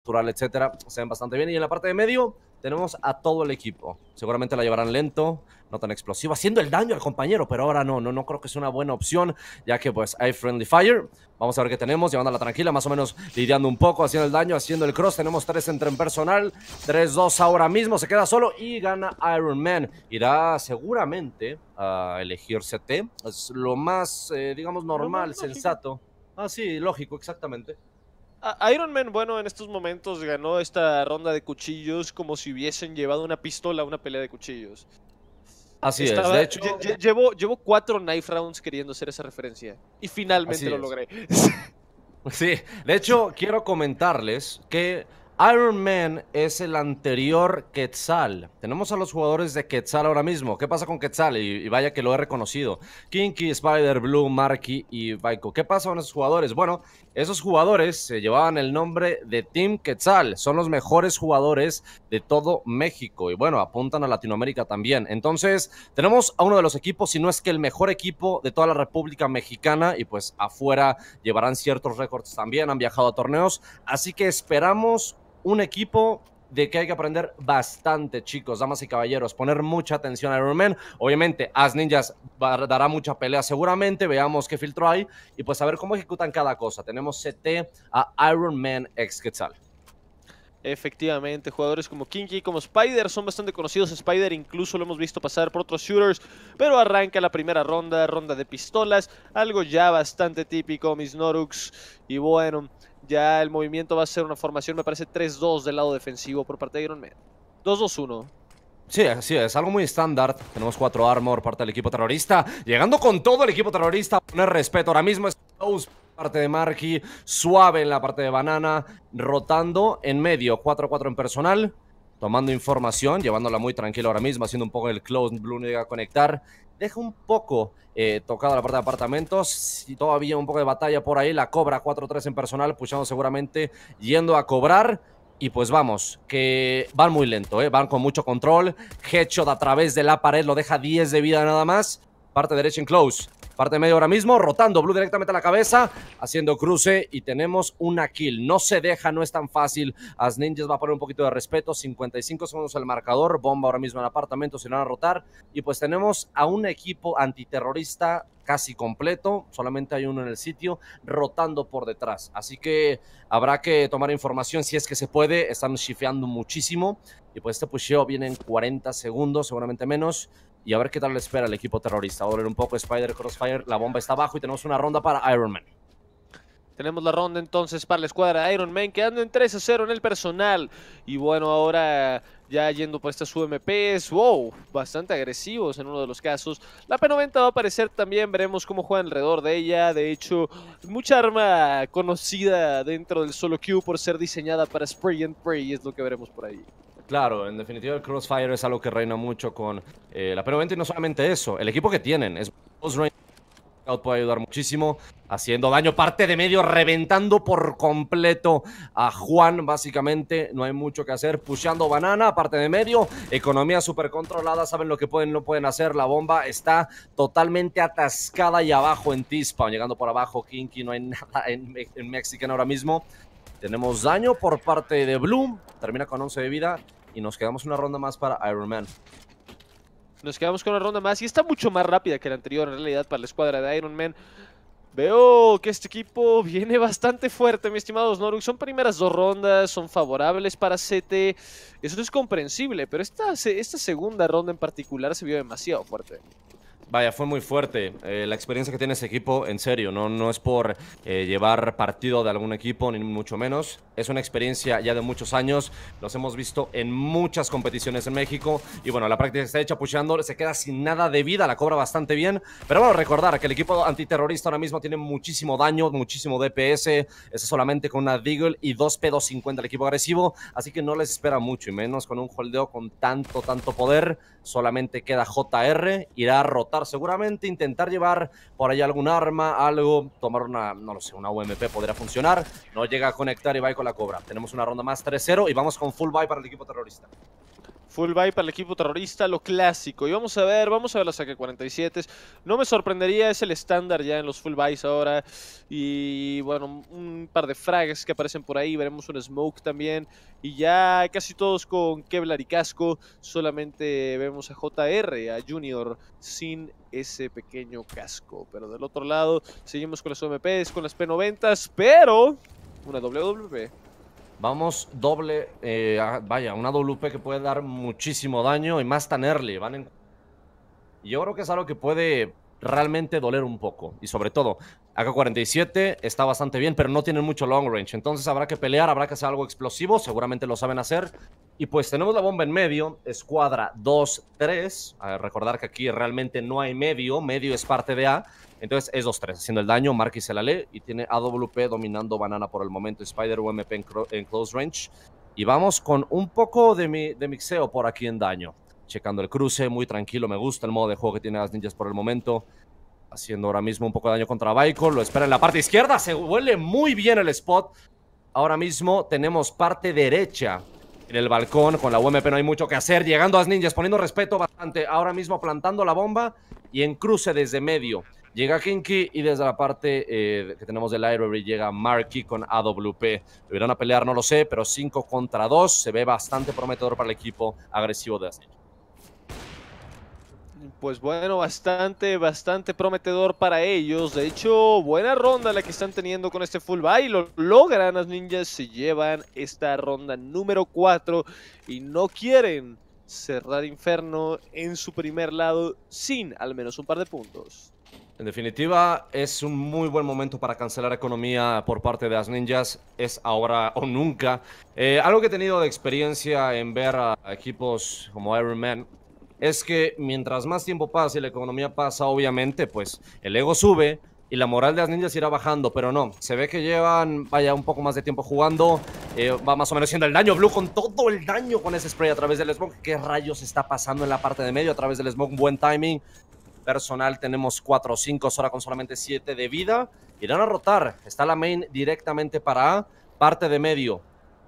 natural, etcétera, se ven bastante bien. Y en la parte de medio tenemos a todo el equipo. Seguramente la llevarán lento, no tan explosivo, haciendo el daño al compañero, pero ahora no, no, no creo que sea una buena opción, ya que pues hay Friendly Fire. Vamos a ver qué tenemos, llevándola tranquila, más o menos lidiando un poco, haciendo el daño, haciendo el cross. Tenemos tres en personal, 3-2 ahora mismo, se queda solo y gana Iron Man. Irá seguramente a elegir CT, es lo más, eh, digamos, normal, sensato. Ah, sí, lógico, exactamente. Iron Man, bueno, en estos momentos ganó esta ronda de cuchillos como si hubiesen llevado una pistola a una pelea de cuchillos. Así es, de hecho. llevo, llevo, cuatro knife rounds queriendo hacer esa referencia. Y finalmente lo logré. Sí, de hecho, quiero comentarles que Iron Man es el anterior Quetzal. Tenemos a los jugadores de Quetzal ahora mismo. ¿Qué pasa con Quetzal? Y, y vaya que lo he reconocido. Kinky, Spider, Blue, Marky y baiko ¿Qué pasa con esos jugadores? Bueno, esos jugadores se llevaban el nombre de Team Quetzal, son los mejores jugadores de todo México y bueno, apuntan a Latinoamérica también. Entonces, tenemos a uno de los equipos, si no es que el mejor equipo de toda la República Mexicana y pues afuera llevarán ciertos récords también, han viajado a torneos, así que esperamos un equipo de que hay que aprender bastante, chicos, damas y caballeros, poner mucha atención a Iron Man. Obviamente, As Ninjas dará mucha pelea seguramente, veamos qué filtro hay y pues a ver cómo ejecutan cada cosa. Tenemos CT a Iron Man ex Quetzal. Efectivamente, jugadores como Kinky y como Spider son bastante conocidos. Spider incluso lo hemos visto pasar por otros shooters, pero arranca la primera ronda, ronda de pistolas, algo ya bastante típico, mis Norux. Y bueno, ya el movimiento va a ser una formación, me parece, 3-2 del lado defensivo por parte de Iron Man. 2-2-1. Sí, así es, algo muy estándar. Tenemos 4 armor, parte del equipo terrorista. Llegando con todo el equipo terrorista, poner respeto. Ahora mismo es close, parte de Marky, suave en la parte de Banana, rotando en medio, 4-4 en personal tomando información, llevándola muy tranquila ahora mismo, haciendo un poco el close, Blue llega a conectar deja un poco eh, tocado la parte de apartamentos. Y todavía un poco de batalla por ahí. La cobra 4-3 en personal, puchando pues seguramente yendo a cobrar. Y pues vamos, que van muy lento, eh, van con mucho control. Headshot a través de la pared lo deja 10 de vida nada más. Parte derecha en close. Parte de medio ahora mismo, rotando Blue directamente a la cabeza, haciendo cruce y tenemos una kill. No se deja, no es tan fácil. As Ninjas va a poner un poquito de respeto. 55 segundos el marcador. Bomba ahora mismo en el apartamento, se van a rotar. Y pues tenemos a un equipo antiterrorista casi completo, solamente hay uno en el sitio, rotando por detrás. Así que habrá que tomar información si es que se puede, están shifeando muchísimo. Y pues este pusheo viene en 40 segundos, seguramente menos y a ver qué tal le espera el equipo terrorista. Voy a un poco Spider Crossfire, la bomba está abajo y tenemos una ronda para Iron Man. Tenemos la ronda entonces para la escuadra Iron Man, quedando en 3 a 0 en el personal. Y bueno, ahora ya yendo por estas UMPs, wow, bastante agresivos en uno de los casos. La P90 va a aparecer también, veremos cómo juega alrededor de ella. De hecho, mucha arma conocida dentro del solo queue por ser diseñada para Spray and Pray, es lo que veremos por ahí. Claro, en definitiva el Crossfire es algo que reina mucho con eh, la P90 y no solamente eso, el equipo que tienen es puede ayudar muchísimo, haciendo daño parte de medio, reventando por completo a Juan, básicamente, no hay mucho que hacer, pusheando banana, parte de medio, economía súper controlada, saben lo que pueden, no pueden hacer, la bomba está totalmente atascada y abajo en Tispa. llegando por abajo, Kinky, no hay nada en, en Mexican ahora mismo, tenemos daño por parte de Bloom, termina con 11 de vida, y nos quedamos una ronda más para Iron Man. Nos quedamos con una ronda más y está mucho más rápida que la anterior en realidad para la escuadra de Iron Man. Veo que este equipo viene bastante fuerte, mis estimados Norux. Son primeras dos rondas, son favorables para CT. Eso es comprensible, pero esta segunda ronda en particular se vio demasiado fuerte. Vaya, fue muy fuerte. Eh, la experiencia que tiene ese equipo, en serio, no, no es por eh, llevar partido de algún equipo, ni mucho menos. Es una experiencia ya de muchos años. Los hemos visto en muchas competiciones en México. Y bueno, la práctica está hecha puchando, se queda sin nada de vida, la cobra bastante bien. Pero bueno, recordar que el equipo antiterrorista ahora mismo tiene muchísimo daño, muchísimo DPS. es solamente con una Deagle y dos P250 el equipo agresivo. Así que no les espera mucho, y menos con un holdeo con tanto, tanto poder. Solamente queda JR, irá a rotar seguramente, intentar llevar por ahí algún arma, algo, tomar una, no lo sé, una UMP podría funcionar. No llega a conectar y va con la cobra. Tenemos una ronda más 3-0 y vamos con full buy para el equipo terrorista. Full buy para el equipo terrorista, lo clásico. Y vamos a ver, vamos a ver la AK-47. No me sorprendería, es el estándar ya en los full buys ahora. Y bueno, un par de frags que aparecen por ahí. Veremos un smoke también. Y ya casi todos con Kevlar y casco. Solamente vemos a JR, a Junior, sin ese pequeño casco. Pero del otro lado, seguimos con las OMPs, con las P90s, pero una WWP. Vamos doble, eh, ah, vaya, una WP que puede dar muchísimo daño y más tan early. Van Yo creo que es algo que puede realmente doler un poco. Y sobre todo, AK-47 está bastante bien, pero no tienen mucho long range. Entonces habrá que pelear, habrá que hacer algo explosivo, seguramente lo saben hacer. Y pues tenemos la bomba en medio, escuadra 2-3. Recordar que aquí realmente no hay medio, medio es parte de A. Entonces es 2-3, haciendo el daño, Marquis se la lee. Y tiene AWP dominando Banana por el momento. Spider UMP en, close range. Y vamos con un poco de, mixeo por aquí en daño. Checando el cruce, muy tranquilo. Me gusta el modo de juego que tiene las ninjas por el momento. Haciendo ahora mismo un poco de daño contra Baiko. Lo espera en la parte izquierda. Se huele muy bien el spot. Ahora mismo tenemos parte derecha en el balcón. Con la UMP no hay mucho que hacer. Llegando a las ninjas, poniendo respeto bastante. Ahora mismo plantando la bomba y en cruce desde medio. Llega Kinky y desde la parte eh, que tenemos del library llega Marky con AWP. Lo a pelear, no lo sé, pero 5 contra 2 se ve bastante prometedor para el equipo agresivo de Ascension. Pues bueno, bastante, bastante prometedor para ellos. De hecho, buena ronda la que están teniendo con este full buy. Lo logran, las ninjas se llevan esta ronda número 4 y no quieren cerrar Inferno en su primer lado sin al menos un par de puntos. En definitiva, es un muy buen momento para cancelar economía por parte de las ninjas. Es ahora o nunca. Eh, algo que he tenido de experiencia en ver a equipos como Iron Man es que mientras más tiempo pasa y la economía pasa, obviamente, pues el ego sube y la moral de las ninjas irá bajando. Pero no, se ve que llevan, vaya, un poco más de tiempo jugando. Eh, va más o menos siendo el daño. Blue con todo el daño con ese spray a través del smoke. ¿Qué rayos está pasando en la parte de medio a través del smoke? buen timing personal tenemos 4 o 5, ahora con solamente 7 de vida. Irán a rotar. Está la main directamente para A. Parte de medio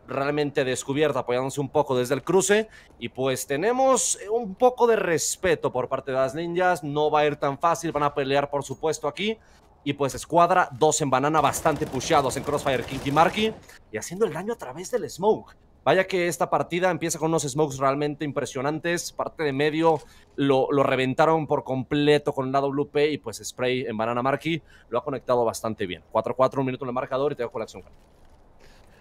realmente descubierta, apoyándose un poco desde el cruce. Y pues tenemos un poco de respeto por parte de las ninjas. No va a ir tan fácil, van a pelear por supuesto aquí. Y pues escuadra, dos en banana, bastante pusheados en Crossfire Kinky Marky. Y haciendo el daño a través del smoke. Vaya que esta partida empieza con unos smokes realmente impresionantes. Parte de medio lo, reventaron por completo con la WP y pues Spray en Banana marquis lo ha conectado bastante bien. 4-4, un minuto en el marcador y te dejo la acción.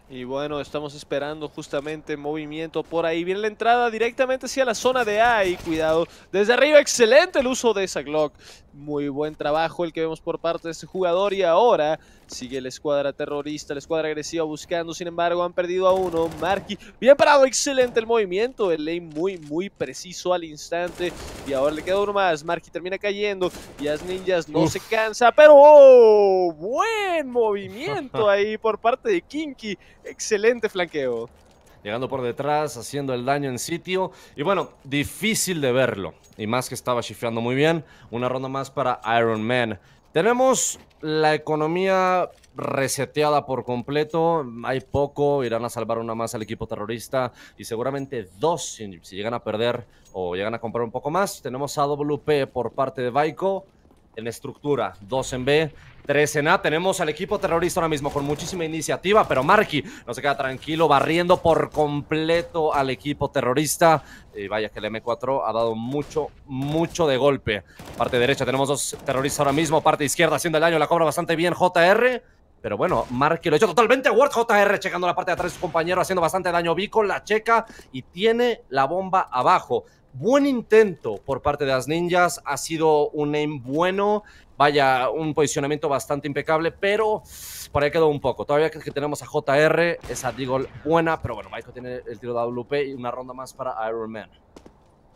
Y bueno, estamos esperando justamente movimiento por ahí. Viene la entrada directamente hacia la zona de A y cuidado. Desde arriba, excelente el uso de esa Glock. Muy buen trabajo el que vemos por parte de este jugador y ahora sigue la escuadra terrorista, la escuadra agresiva buscando, sin embargo han perdido a uno, Marky, bien parado, excelente el movimiento, el lane muy muy preciso al instante y ahora le queda uno más, Marky termina cayendo, y las Ninjas no se cansa, pero oh, buen movimiento ahí por parte de Kinky, excelente flanqueo llegando por detrás, haciendo el daño en sitio. Y bueno, difícil de verlo. Y más que estaba chifeando muy bien. Una ronda más para Iron Man. Tenemos la economía reseteada por completo. Hay poco, irán a salvar una más al equipo terrorista y seguramente dos si, llegan a perder o llegan a comprar un poco más. Tenemos AWP por parte de Baiko en estructura, dos en B 13A. Tenemos al equipo terrorista ahora mismo con muchísima iniciativa, pero Marky no se queda tranquilo, barriendo por completo al equipo terrorista. Y vaya que el M4 ha dado mucho, mucho de golpe. Parte derecha tenemos dos terroristas ahora mismo, parte izquierda haciendo el daño, la cobra bastante bien JR. Pero bueno, Marky lo ha hecho totalmente. Ward JR checando la parte de atrás de su compañero, haciendo bastante daño. Vico la checa y tiene la bomba abajo. Buen intento por parte de las ninjas. Ha sido un aim bueno vaya, un posicionamiento bastante impecable, pero por ahí quedó un poco. Todavía que tenemos a JR, esa d buena, pero bueno, Michael tiene el tiro de WP y una ronda más para Iron Man.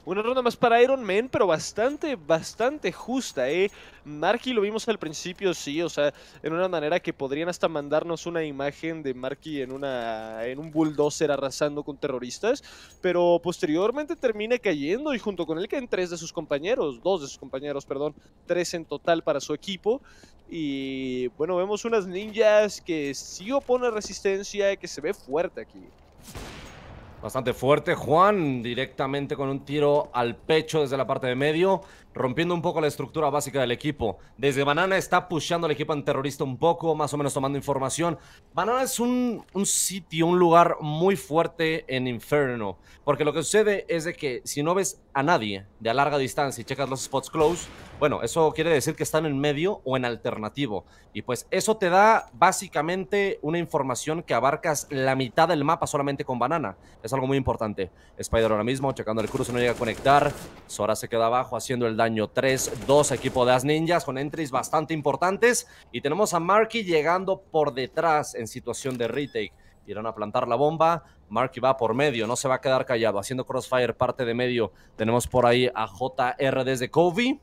Una ronda más para Iron Man, pero bastante, bastante justa, ¿eh? Marky lo vimos al principio, sí, o sea, en una manera que podrían hasta mandarnos una imagen de Marky en, una, en un bulldozer arrasando con terroristas, pero posteriormente termina cayendo y junto con él caen tres de sus compañeros, dos de sus compañeros, perdón, tres en total para su equipo. Y bueno, vemos unas ninjas que sí oponen resistencia, y que se ve fuerte aquí bastante fuerte. Juan directamente con un tiro al pecho desde la parte de medio rompiendo un poco la estructura básica del equipo. Desde Banana está pusheando al equipo antiterrorista un poco, más o menos tomando información. Banana es un, sitio, un lugar muy fuerte en Inferno, porque lo que sucede es de que si no ves a nadie de a larga distancia y checas los spots close, bueno, eso quiere decir que están en medio o en alternativo. Y pues eso te da básicamente una información que abarcas la mitad del mapa solamente con Banana. Es algo muy importante. Spider ahora mismo checando el curso no llega a conectar. Sora se queda abajo haciendo el daño año 3-2, equipo de las ninjas, con entries bastante importantes. Y tenemos a Marky llegando por detrás en situación de retake. Irán a plantar la bomba. Marky va por medio, no se va a quedar callado. Haciendo crossfire parte de medio. Tenemos por ahí a JR desde Kobe.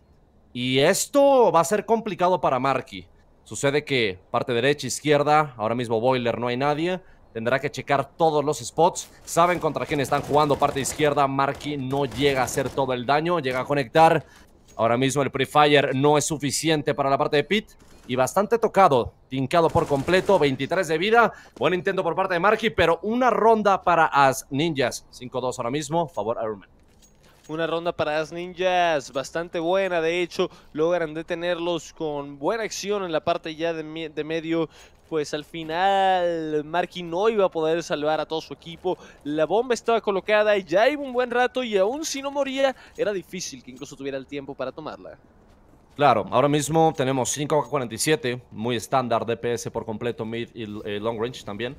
Y esto va a ser complicado para Marky. Sucede que parte derecha, izquierda, ahora mismo Boiler, no hay nadie. Tendrá que checar todos los spots. Saben contra quién están jugando. Parte izquierda, Marky no llega a hacer todo el daño. Llega a conectar. Ahora mismo el Prefire no es suficiente para la parte de Pit. Y bastante tocado, tincado por completo, 23 de vida. Buen intento por parte de Marky, pero una ronda para As Ninjas. 5-2 ahora mismo, favor Ironman. Una ronda para As ninjas bastante buena, de hecho, logran detenerlos con buena acción en la parte ya de medio pues al final Marky no iba a poder salvar a todo su equipo. La bomba estaba colocada, y ya iba un buen rato y aún si no moría, era difícil que incluso tuviera el tiempo para tomarla. Claro, ahora mismo tenemos 5 47 muy estándar, DPS por completo, mid y eh, long range también.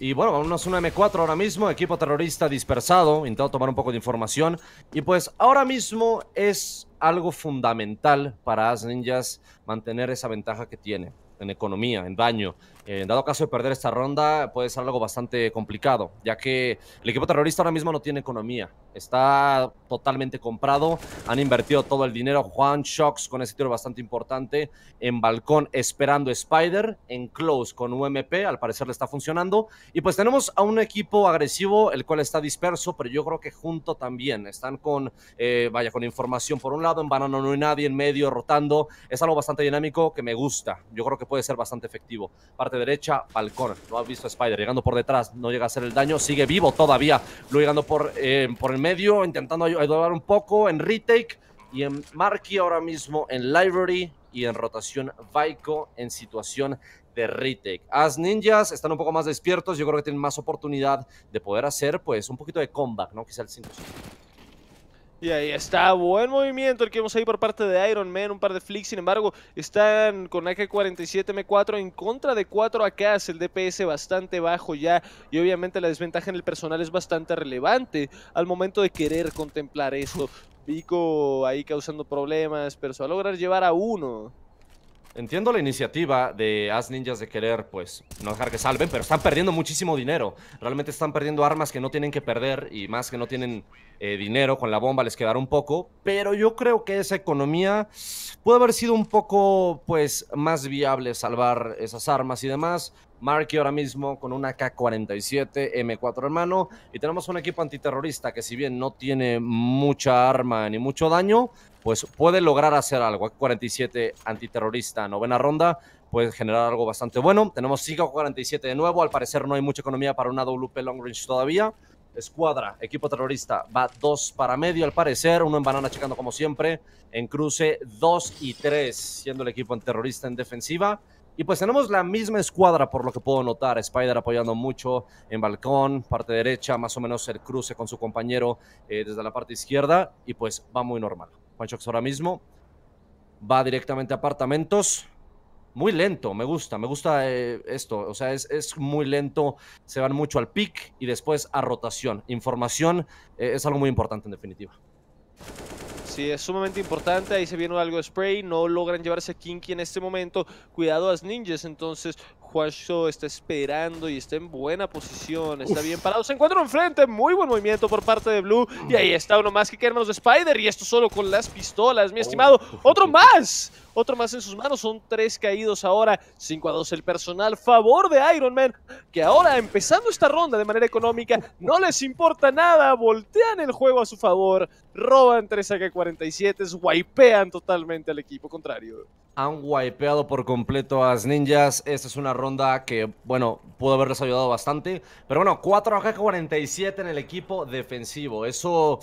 Y bueno, vámonos una M4 ahora mismo, equipo terrorista dispersado, Intentado tomar un poco de información. Y pues ahora mismo es algo fundamental para As Ninjas mantener esa ventaja que tiene en economía, en daño. Eh, en dado caso de perder esta ronda, puede ser algo bastante complicado, ya que el equipo terrorista ahora mismo no tiene economía. Está totalmente comprado. Han invertido todo el dinero. Juan Shocks con ese tiro bastante importante. En balcón esperando Spider. En close con UMP. Al parecer le está funcionando. Y pues tenemos a un equipo agresivo, el cual está disperso, pero yo creo que junto también. Están con, eh, vaya, con información por un lado. En banano no hay nadie. En medio rotando. Es algo bastante dinámico que me gusta. Yo creo que puede ser bastante efectivo. Parte derecha, balcón. Lo ha visto Spider. Llegando por detrás. No llega a hacer el daño. Sigue vivo todavía. Lo llegando por, eh, por el medio, intentando ayudar un poco en retake y en Marky ahora mismo en library y en rotación vaico en situación de retake. As ninjas están un poco más despiertos, yo creo que tienen más oportunidad de poder hacer pues un poquito de comeback, ¿no? Quizá el 5 y ahí está, buen movimiento el que vemos ahí por parte de Iron Man, un par de flicks, sin embargo, están con AK-47M4 en contra de 4 AKs, el DPS bastante bajo ya, y obviamente la desventaja en el personal es bastante relevante al momento de querer contemplar eso Pico ahí causando problemas, pero se va a lograr llevar a uno. Entiendo la iniciativa de As Ninjas de querer, pues, no dejar que salven, pero están perdiendo muchísimo dinero. Realmente están perdiendo armas que no tienen que perder y más que no tienen eh, dinero. Con la bomba les quedará un poco, pero yo creo que esa economía puede haber sido un poco, pues, más viable salvar esas armas y demás. Marky ahora mismo con una K-47 M4 hermano. Y tenemos un equipo antiterrorista que si bien no tiene mucha arma ni mucho daño, pues puede lograr hacer algo. K-47 antiterrorista, novena ronda, puede generar algo bastante bueno. Tenemos K-47 de nuevo, al parecer no hay mucha economía para una WP Long Range todavía. Escuadra, equipo terrorista, va dos para medio al parecer, uno en banana checando como siempre, en cruce dos y tres siendo el equipo antiterrorista en defensiva y pues tenemos la misma escuadra, por lo que puedo notar. Spider apoyando mucho en balcón, parte derecha, más o menos el cruce con su compañero eh, desde la parte izquierda. Y pues va muy normal. Panchox ahora mismo va directamente a apartamentos. Muy lento, me gusta, me gusta eh, esto. O sea, es, muy lento, se van mucho al pick y después a rotación. Información eh, es algo muy importante en definitiva. Sí, es sumamente importante. Ahí se viene algo de spray. No logran llevarse a Kinky en este momento. Cuidado a las ninjas. Entonces, Juancho está esperando y está en buena posición. Está bien parado. Se encuentra enfrente. Muy buen movimiento por parte de Blue. Y ahí está uno más que queremos de Spider. Y esto solo con las pistolas, mi oh. estimado. ¡Otro más! Otro más en sus manos. Son tres caídos ahora. 5 a 2 el personal. Favor de Iron Man. Que ahora, empezando esta ronda de manera económica, no les importa nada. Voltean el juego a su favor. Roban 3 a 4. 47 wipean totalmente al equipo contrario. Han wipeado por completo a las ninjas. Esta es una ronda que, bueno, pudo haberles ayudado bastante. Pero bueno, 4 AK-47 en el equipo defensivo. Eso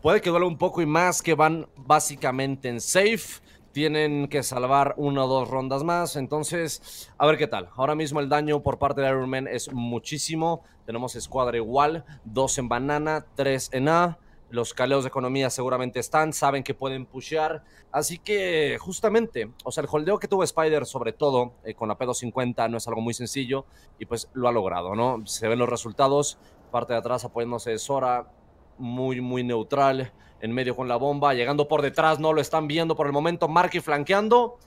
puede que duele un poco y más que van básicamente en safe tienen que salvar una o dos rondas más. Entonces, a ver qué tal. Ahora mismo el daño por parte de Iron Man es muchísimo. Tenemos escuadra igual, dos en banana, 3 en A. Los caleos de economía seguramente están, saben que pueden pushear. Así que, justamente, o sea, el holdeo que tuvo Spider, sobre todo eh, con la P250, no es algo muy sencillo y pues lo ha logrado, ¿no? Se ven los resultados. Parte de atrás apoyándose de Sora, muy, muy neutral. En medio con la bomba, llegando por detrás, no lo están viendo por el momento. Marky flanqueando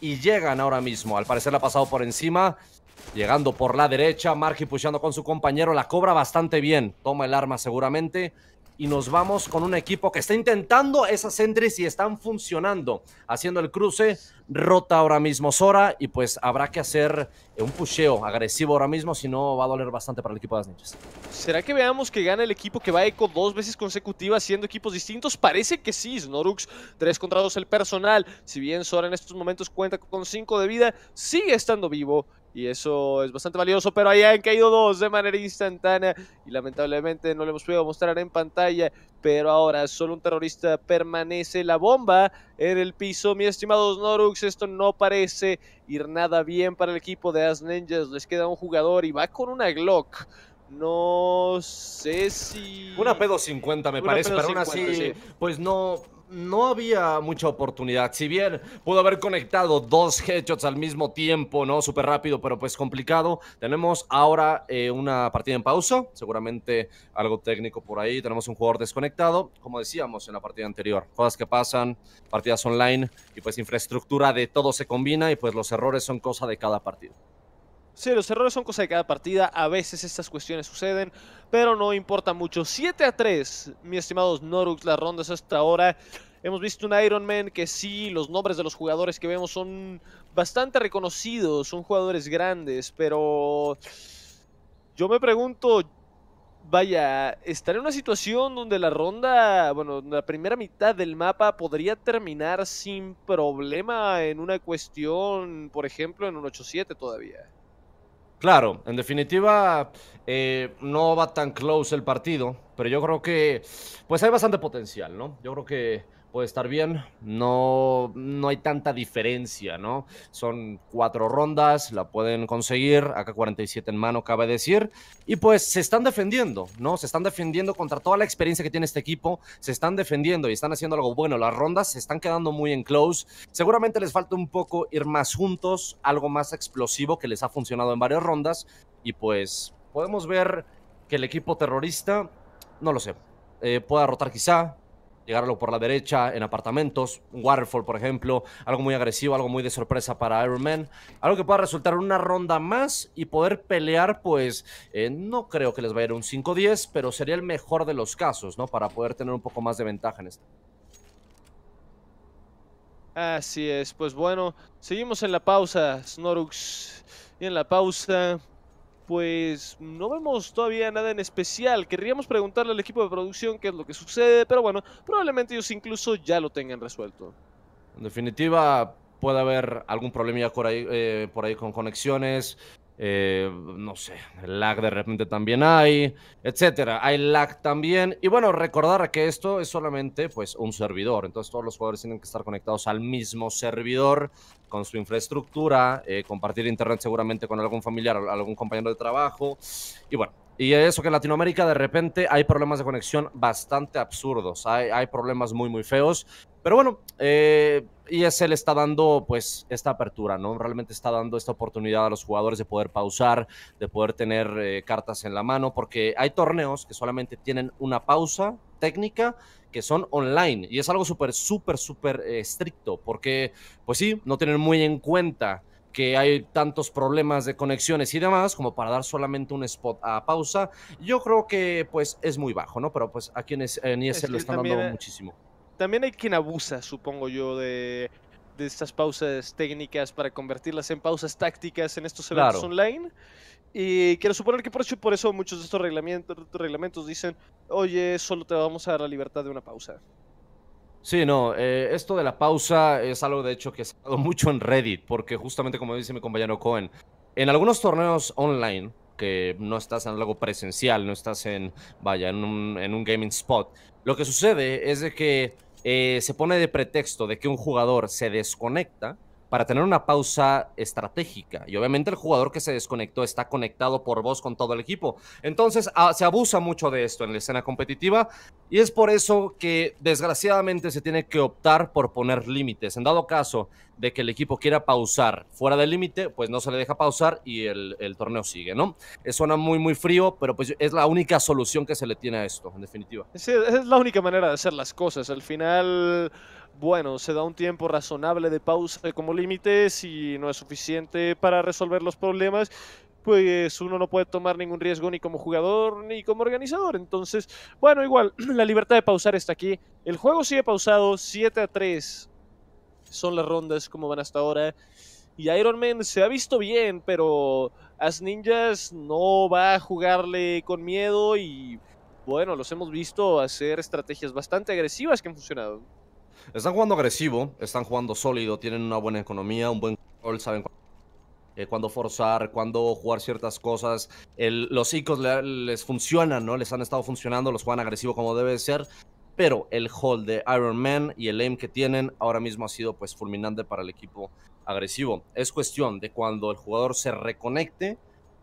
y llegan ahora mismo. Al parecer la ha pasado por encima. Llegando por la derecha, Marky pusheando con su compañero. La cobra bastante bien. Toma el arma seguramente y nos vamos con un equipo que está intentando esas entries y están funcionando, haciendo el cruce, rota ahora mismo Sora y pues habrá que hacer un pusheo agresivo ahora mismo, si no va a doler bastante para el equipo de las ninjas. ¿Será que veamos que gana el equipo que va a Echo dos veces consecutivas siendo equipos distintos? Parece que sí, Snorux 3 contra 2 el personal, si bien Sora en estos momentos cuenta con 5 de vida, sigue estando vivo y eso es bastante valioso, pero ahí han caído dos de manera instantánea y lamentablemente no lo hemos podido mostrar en pantalla, pero ahora solo un terrorista permanece la bomba en el piso, mi estimados Norux, esto no parece ir nada bien para el equipo de As Ninjas, les queda un jugador y va con una Glock. No sé si... Una P250 me parece, pero aún así, pues no, no había mucha oportunidad. Si bien pudo haber conectado dos headshots al mismo tiempo, ¿no? Súper rápido, pero pues complicado. Tenemos ahora eh, una partida en pausa, seguramente algo técnico por ahí. Tenemos un jugador desconectado, como decíamos en la partida anterior. Cosas que pasan, partidas online y pues infraestructura de todo se combina y pues los errores son cosa de cada partido. Sí, los errores son cosa de cada partida, a veces estas cuestiones suceden, pero no importa mucho. 7 a 3, mis estimados Norux, las rondas hasta ahora. Hemos visto un Iron Man que sí, los nombres de los jugadores que vemos son bastante reconocidos, son jugadores grandes, pero yo me pregunto, vaya, estar en una situación donde la ronda, bueno, la primera mitad del mapa podría terminar sin problema en una cuestión, por ejemplo, en un 8-7 todavía. Claro, en definitiva, eh, no va tan close el partido, pero yo creo que, pues hay bastante potencial, ¿no? Yo creo que puede estar bien. No, no hay tanta diferencia, ¿no? Son cuatro rondas, la pueden conseguir. AK-47 en mano, cabe decir. Y pues se están defendiendo, ¿no? Se están defendiendo contra toda la experiencia que tiene este equipo. Se están defendiendo y están haciendo algo bueno. Las rondas se están quedando muy en close. Seguramente les falta un poco ir más juntos, algo más explosivo que les ha funcionado en varias rondas. Y pues podemos ver que el equipo terrorista, no lo sé, eh, pueda rotar quizá, llegarlo por la derecha en apartamentos, un waterfall por ejemplo, algo muy agresivo, algo muy de sorpresa para Iron Man, algo que pueda resultar una ronda más y poder pelear, pues eh, no creo que les vaya a ir un 5-10, pero sería el mejor de los casos, ¿no? Para poder tener un poco más de ventaja en esto. Así es, pues bueno, seguimos en la pausa, Snorux. Y en la pausa pues no vemos todavía nada en especial. Querríamos preguntarle al equipo de producción qué es lo que sucede, pero bueno, probablemente ellos incluso ya lo tengan resuelto. En definitiva, puede haber algún problema por ahí, eh, por ahí con conexiones, eh, no sé, el lag de repente también hay, etcétera. Hay lag también. Y bueno, recordar que esto es solamente pues un servidor. Entonces todos los jugadores tienen que estar conectados al mismo servidor con su infraestructura, eh, compartir internet seguramente con algún familiar, algún compañero de trabajo. Y bueno, y eso que en Latinoamérica de repente hay problemas de conexión bastante absurdos, hay, problemas muy, muy feos. Pero bueno, eh, ESL está dando pues esta apertura, ¿no? Realmente está dando esta oportunidad a los jugadores de poder pausar, de poder tener eh, cartas en la mano, porque hay torneos que solamente tienen una pausa técnica que son online. Y es algo súper, súper, súper eh, estricto, porque pues sí, no tienen muy en cuenta que hay tantos problemas de conexiones y demás como para dar solamente un spot a pausa. Yo creo que pues es muy bajo, ¿no? Pero pues a quienes en ISL e e lo están dando eh, muchísimo. También hay quien abusa, supongo yo, de, estas pausas técnicas para convertirlas en pausas tácticas en estos eventos online. Y quiero suponer que por eso, por eso muchos de estos reglamentos dicen, oye, solo te vamos a dar la libertad de una pausa. Sí, no, eh, esto de la pausa es algo de hecho que se ha dado mucho en Reddit, porque justamente como dice mi compañero Cohen, en algunos torneos online, que no estás en algo presencial, no estás en, vaya, en un, gaming spot, lo que sucede es de que eh, se pone de pretexto de que un jugador se desconecta para tener una pausa estratégica. Y obviamente el jugador que se desconectó está conectado por voz con todo el equipo. Entonces ah, se abusa mucho de esto en la escena competitiva y es por eso que desgraciadamente se tiene que optar por poner límites. En dado caso de que el equipo quiera pausar fuera del límite, pues no se le deja pausar y el, torneo sigue, ¿no? Es suena muy, muy frío, pero pues es la única solución que se le tiene a esto, en definitiva. es la única manera de hacer las cosas. Al final bueno, se da un tiempo razonable de pausa como límite. Si no es suficiente para resolver los problemas, pues uno no puede tomar ningún riesgo ni como jugador ni como organizador. Entonces, bueno, igual, la libertad de pausar está aquí. El juego sigue pausado, 7 a 3 son las rondas como van hasta ahora. Y Iron Man se ha visto bien, pero As Ninjas no va a jugarle con miedo y bueno, los hemos visto hacer estrategias bastante agresivas que han funcionado. Están jugando agresivo, están jugando sólido, tienen una buena economía, un buen control, saben cuándo eh, forzar, cuándo jugar ciertas cosas. los icos les funcionan, ¿no? Les han estado funcionando, los juegan agresivo como debe ser. Pero el hold de Iron Man y el aim que tienen ahora mismo ha sido pues fulminante para el equipo agresivo. Es cuestión de cuando el jugador se reconecte,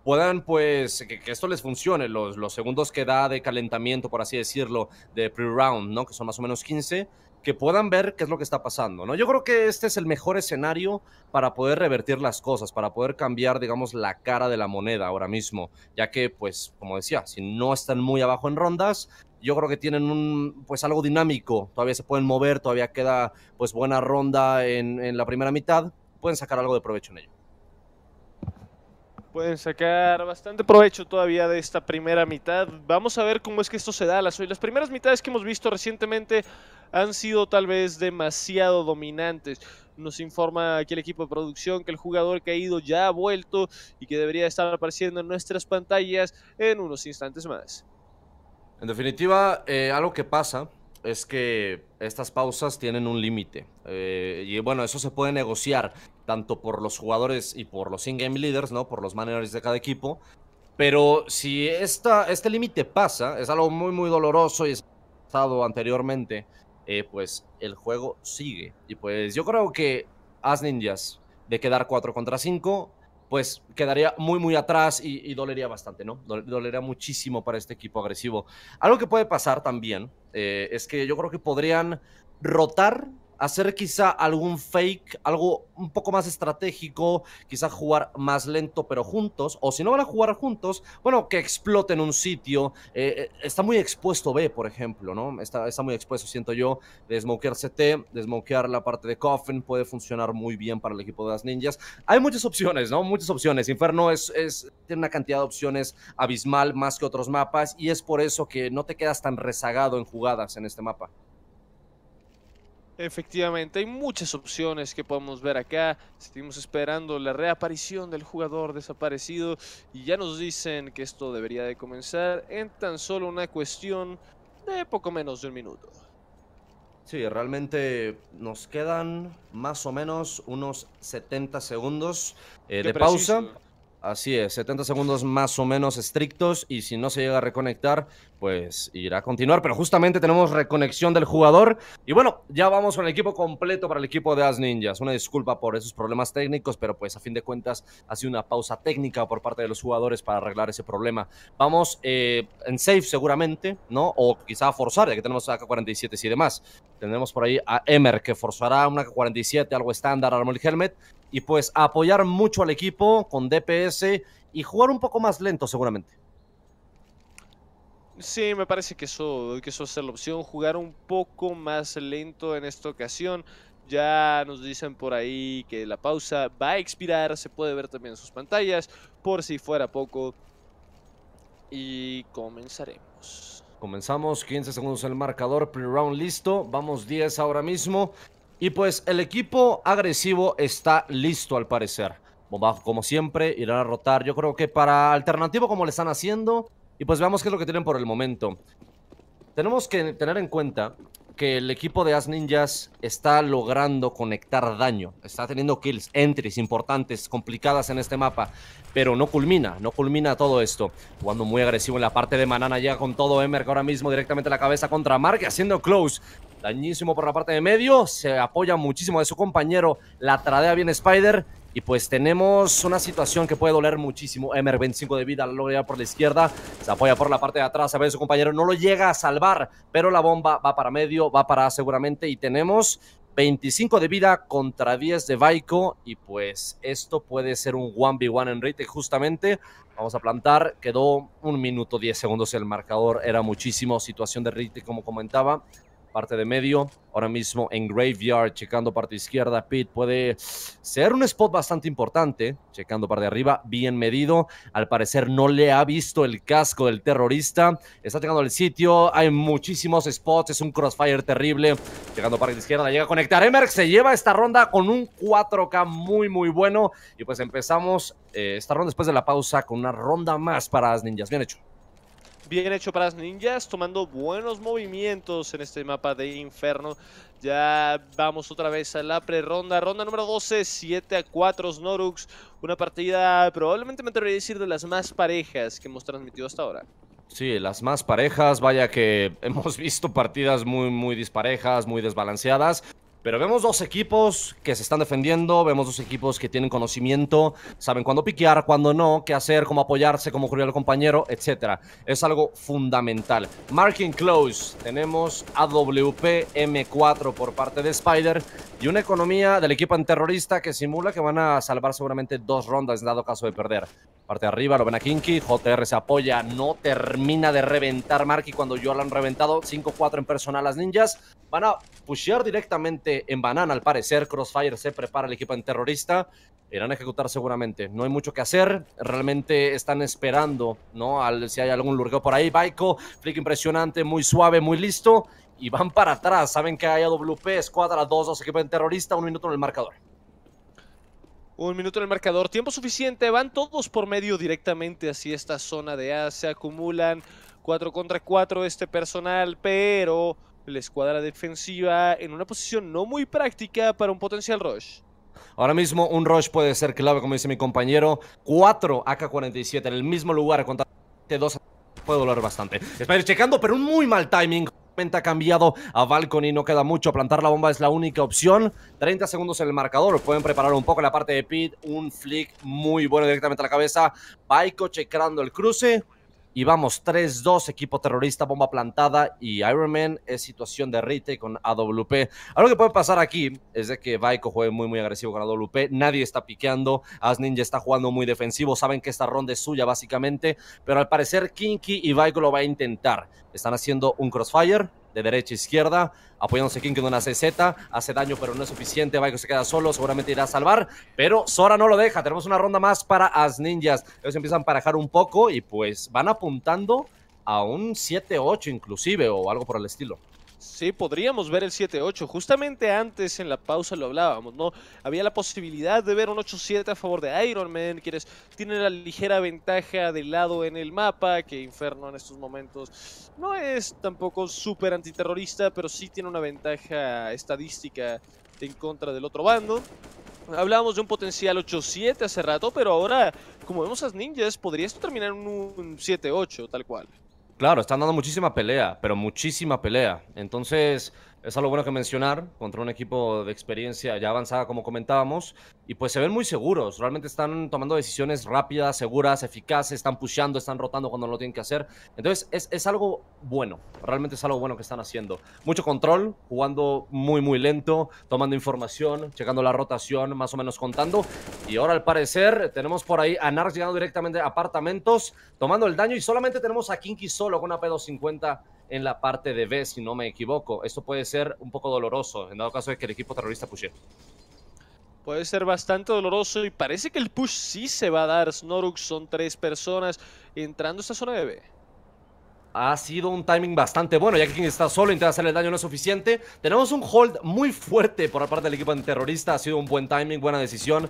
puedan pues que, esto les funcione, los, los segundos que da de calentamiento, por así decirlo, de pre-round, ¿no? Que son más o menos 15 que puedan ver qué es lo que está pasando, ¿no? Yo creo que este es el mejor escenario para poder revertir las cosas, para poder cambiar, digamos, la cara de la moneda ahora mismo, ya que, pues, como decía, si no están muy abajo en rondas, yo creo que tienen un, pues, algo dinámico, todavía se pueden mover, todavía queda, pues, buena ronda en, en la primera mitad, pueden sacar algo de provecho en ello. Pueden sacar bastante provecho todavía de esta primera mitad. Vamos a ver cómo es que esto se da las primeras mitades que hemos visto recientemente han sido tal vez demasiado dominantes. Nos informa aquí el equipo de producción que el jugador caído ya ha vuelto y que debería estar apareciendo en nuestras pantallas en unos instantes más. En definitiva, eh, algo que pasa es que estas pausas tienen un límite. Eh, y bueno, eso se puede negociar tanto por los jugadores y por los in-game leaders, ¿no? Por los managers de cada equipo. Pero si esta, este límite pasa, es algo muy, muy doloroso y es pasado anteriormente, eh, pues el juego sigue. Y pues yo creo que As Ninjas, de quedar 4 contra 5, pues quedaría muy, muy atrás y, dolería bastante, ¿no? Dolería muchísimo para este equipo agresivo. Algo que puede pasar también eh, es que yo creo que podrían rotar hacer quizá algún fake, algo un poco más estratégico, quizá jugar más lento pero juntos, o si no van a jugar juntos, bueno, que exploten un sitio. Eh, eh, está muy expuesto B, por ejemplo, ¿no? Está, está muy expuesto, siento yo, desmoquear CT, desmoquear la parte de Coffin puede funcionar muy bien para el equipo de las ninjas. Hay muchas opciones, ¿no? Muchas opciones. Inferno es, es, tiene una cantidad de opciones abismal más que otros mapas y es por eso que no te quedas tan rezagado en jugadas en este mapa. Efectivamente, hay muchas opciones que podemos ver acá. Seguimos esperando la reaparición del jugador desaparecido y ya nos dicen que esto debería de comenzar en tan solo una cuestión de poco menos de un minuto. Sí, realmente nos quedan más o menos unos 70 segundos eh, de pausa. Así es, 70 segundos más o menos estrictos y si no se llega a reconectar, pues irá a continuar. Pero justamente tenemos reconexión del jugador. Y bueno, ya vamos con el equipo completo para el equipo de As Ninjas. Una disculpa por esos problemas técnicos, pero pues a fin de cuentas ha sido una pausa técnica por parte de los jugadores para arreglar ese problema. Vamos eh, en safe seguramente, ¿no? O quizá a forzar, ya que tenemos AK-47 y demás. Tenemos por ahí a Emer que forzará una AK-47, algo estándar, Armored Helmet y pues apoyar mucho al equipo con DPS y jugar un poco más lento seguramente. Sí, me parece que eso, que eso es la opción, jugar un poco más lento en esta ocasión. Ya nos dicen por ahí que la pausa va a expirar, se puede ver también en sus pantallas, por si fuera poco. Y comenzaremos. Comenzamos, 15 segundos el marcador, pre-round listo, vamos 10 ahora mismo. Y pues el equipo agresivo está listo al parecer. Bombajo, como siempre, irán a rotar. Yo creo que para alternativo como le están haciendo. Y pues veamos qué es lo que tienen por el momento. Tenemos que tener en cuenta que el equipo de As Ninjas está logrando conectar daño. Está teniendo kills, entries importantes, complicadas en este mapa. Pero no culmina, no culmina todo esto. Jugando muy agresivo en la parte de Manana. Llega con todo Emer, ahora mismo directamente la cabeza contra Mark, haciendo close dañísimo por la parte de medio, se apoya muchísimo de su compañero, la tradea bien Spider, y pues tenemos una situación que puede doler muchísimo. Emer, 25 de vida, lo logra por la izquierda. Se apoya por la parte de atrás. A ver, su compañero no lo llega a salvar. Pero la bomba va para medio, va para seguramente. Y tenemos 25 de vida contra 10 de Baiko. Y pues esto puede ser un 1v1 en rate justamente. Vamos a plantar. Quedó un minuto 10 segundos el marcador. Era muchísimo. Situación de rate como comentaba parte de medio. Ahora mismo en Graveyard, checando parte izquierda, Pit puede ser un spot bastante importante, checando parte de arriba, bien medido. Al parecer no le ha visto el casco del terrorista. Está llegando al sitio, hay muchísimos spots, es un crossfire terrible. Llegando parte de izquierda, llega a conectar. Emerx se lleva esta ronda con un 4K muy, muy bueno. Y pues empezamos eh, esta ronda después de la pausa con una ronda más para las ninjas. Bien hecho. Bien hecho para las ninjas, tomando buenos movimientos en este mapa de Inferno. Ya vamos otra vez a la pre-ronda. número 12, 7 a 4 Snorux. Una partida probablemente me atrevería a decir de las más parejas que hemos transmitido hasta ahora. Sí, las más parejas, vaya que hemos visto partidas muy, muy disparejas, muy desbalanceadas. Pero vemos dos equipos que se están defendiendo, vemos dos equipos que tienen conocimiento, saben cuándo piquear, cuándo no, qué hacer, cómo apoyarse, cómo cubrir al compañero, etc. Es algo fundamental. Marking close, tenemos AWP M4 por parte de Spider y una economía del equipo antiterrorista que simula que van a salvar seguramente dos rondas dado caso de perder. Parte de arriba, lo ven a Kinky. JR se apoya. No termina de reventar Marky cuando yo lo han reventado. 5-4 en personal las ninjas. Van a pushear directamente en banana, al parecer. Crossfire se prepara el equipo en terrorista. Irán a ejecutar seguramente. No hay mucho que hacer. Realmente están esperando, ¿no? Al, si hay algún lurgueo por ahí. Baiko, flick impresionante, muy suave, muy listo. Y van para atrás. Saben que hay WP escuadra 2, 2 equipo en terrorista. Un minuto en el marcador. Un minuto en el marcador, tiempo suficiente, van todos por medio directamente hacia esta zona de A, se acumulan 4 contra 4 este personal, pero la escuadra defensiva en una posición no muy práctica para un potencial rush. Ahora mismo un rush puede ser clave, como dice mi compañero. 4 AK-47 en el mismo lugar contra 2 puede doler bastante. Spider checando, pero un muy mal timing ha cambiado a y no queda mucho. Plantar la bomba es la única opción. 30 segundos en el marcador. Pueden preparar un poco la parte de Pit. Un flick muy bueno directamente a la cabeza. Baiko checando el cruce. Y vamos, 3-2, equipo terrorista, bomba plantada y Iron Man es situación de Rite con AWP. Algo que puede pasar aquí es de que Vaiko juegue muy, muy agresivo con AWP. Nadie está piqueando. Asnin ya está jugando muy defensivo. Saben que esta ronda es suya, básicamente. Pero al parecer, Kinky y Vaiko lo va a intentar. Están haciendo un crossfire de derecha a izquierda, apoyándose King con una CZ, hace daño pero no es suficiente, Baico se queda solo, seguramente irá a salvar, pero Sora no lo deja, tenemos una ronda más para As Ninjas, ellos empiezan a parajar un poco y pues van apuntando a un 7-8 inclusive o algo por el estilo. Sí, podríamos ver el 7-8. Justamente antes en la pausa lo hablábamos, ¿no? Había la posibilidad de ver un 8-7 a favor de Iron Man, quienes tienen la ligera ventaja del lado en el mapa, que Inferno en estos momentos no es tampoco súper antiterrorista, pero sí tiene una ventaja estadística en contra del otro bando. Hablábamos de un potencial 8-7 hace rato, pero ahora, como vemos a Ninjas, podría esto terminar en un 7-8, tal cual. Claro, están dando muchísima pelea, pero muchísima pelea. Entonces, es algo bueno que mencionar contra un equipo de experiencia ya avanzada, como comentábamos, y pues se ven muy seguros. Realmente están tomando decisiones rápidas, seguras, eficaces, están pusheando, están rotando cuando lo tienen que hacer. Entonces es, algo bueno, realmente es algo bueno que están haciendo. Mucho control, jugando muy muy lento, tomando información, checando la rotación, más o menos contando. Y ahora al parecer tenemos por ahí a llegando directamente a apartamentos, tomando el daño y solamente tenemos a Kinky solo con una P250 en la parte de B, si no me equivoco. Esto puede ser un poco doloroso en dado caso de que el equipo terrorista pushe. Puede ser bastante doloroso y parece que el push sí se va a dar. Snoruk son tres personas entrando a esta zona de B. Ha sido un timing bastante bueno, ya que quien está solo intenta el daño no es suficiente. Tenemos un hold muy fuerte por parte del equipo antiterrorista. Ha sido un buen timing, buena decisión.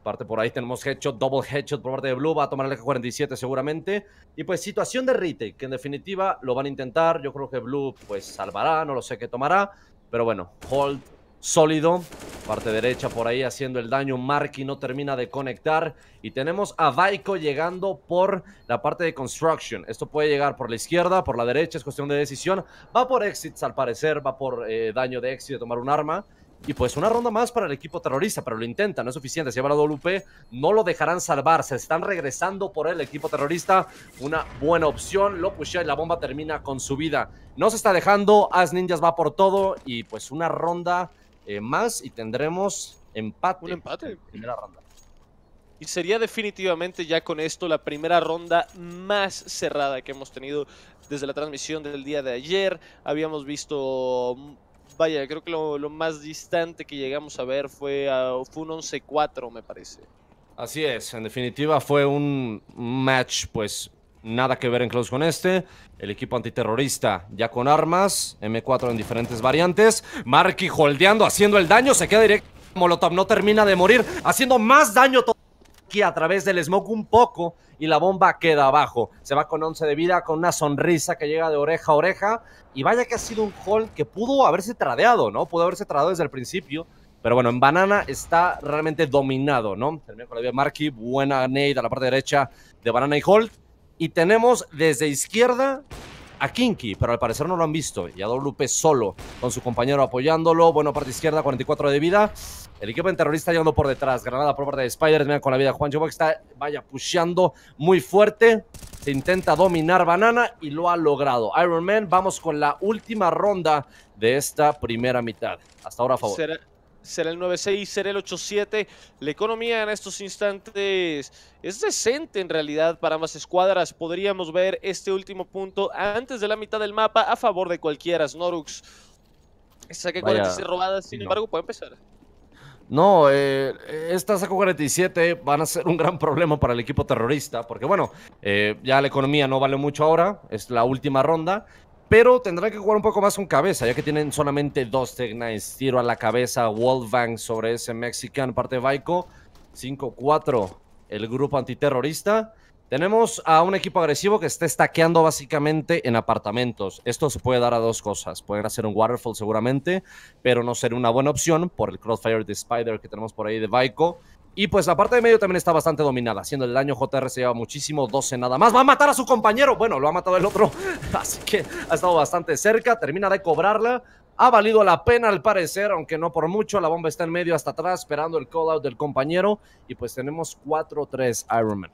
Aparte por ahí tenemos headshot, double headshot por parte de Blue. Va a tomar el eje 47 seguramente. Y pues situación de retake, que en definitiva lo van a intentar. Yo creo que Blue pues salvará, no lo sé qué tomará. Pero bueno, hold sólido. Parte derecha por ahí haciendo el daño. Marky no termina de conectar. Y tenemos a Baiko llegando por la parte de construction. Esto puede llegar por la izquierda, por la derecha. Es cuestión de decisión. Va por exits al parecer. Va por eh, daño de exit de tomar un arma. Y pues una ronda más para el equipo terrorista, pero lo intenta, no es suficiente. Se lleva la WP, no lo dejarán salvar. Se están regresando por el equipo terrorista. Una buena opción. Lo pushea y la bomba termina con su vida. No se está dejando. As Ninjas va por todo. Y pues una ronda eh, más y tendremos empate. Un empate. primera ronda. Y sería definitivamente ya con esto la primera ronda más cerrada que hemos tenido desde la transmisión del día de ayer. Habíamos visto, vaya, creo que lo, más distante que llegamos a ver fue, fue un 11-4, me parece. Así es, en definitiva fue un match pues nada que ver en close con este. El equipo antiterrorista ya con armas, M4 en diferentes variantes. Marky holdeando, haciendo el daño, se queda directo. Molotov no termina de morir, haciendo más daño que a través del smoke un poco y la bomba queda abajo. Se va con 11 de vida, con una sonrisa que llega de oreja a oreja. Y vaya que ha sido un hold que pudo haberse tradeado, ¿no? Pudo haberse tradeado desde el principio. Pero bueno, en Banana está realmente dominado, ¿no? Termina con la vida Marky, buena nade a la parte derecha de Banana y Hold. Y tenemos desde izquierda a Kinky, pero al parecer no lo han visto. Y a WP solo, con su compañero apoyándolo. Bueno, parte izquierda, 44 de vida. El equipo en terrorista llegando por detrás. Granada por parte de Spiders. Vean con la vida Juan que está, vaya, pusheando muy fuerte. Se intenta dominar Banana y lo ha logrado. Iron Man, vamos con la última ronda de esta primera mitad. Hasta ahora a favor será el 96, será el 87. La economía en estos instantes es decente en realidad para ambas escuadras. Podríamos ver este último punto antes de la mitad del mapa a favor de cualquiera. Snorux saca 46 robadas, sin embargo, puede empezar. No, eh, esta saco 47 van a ser un gran problema para el equipo terrorista, porque bueno, eh, ya la economía no vale mucho ahora, es la última ronda, pero tendrán que jugar un poco más con cabeza, ya que tienen solamente dos Knights. Tiro a la cabeza, Wolfgang sobre ese Mexican, parte de Baico. 5-4 el grupo antiterrorista. Tenemos a un equipo agresivo que está estaqueando básicamente en apartamentos. Esto se puede dar a dos cosas. Pueden hacer un waterfall seguramente, pero no será una buena opción por el crossfire de Spider que tenemos por ahí de Baiko. Y pues la parte de medio también está bastante dominada, Haciendo el daño JR se lleva muchísimo, 12 nada más. Va a matar a su compañero, bueno, lo ha matado el otro, así que ha estado bastante cerca, termina de cobrarla. Ha valido la pena al parecer, aunque no por mucho. La bomba está en medio hasta atrás, esperando el call out del compañero. Y pues tenemos 4-3 Iron Man.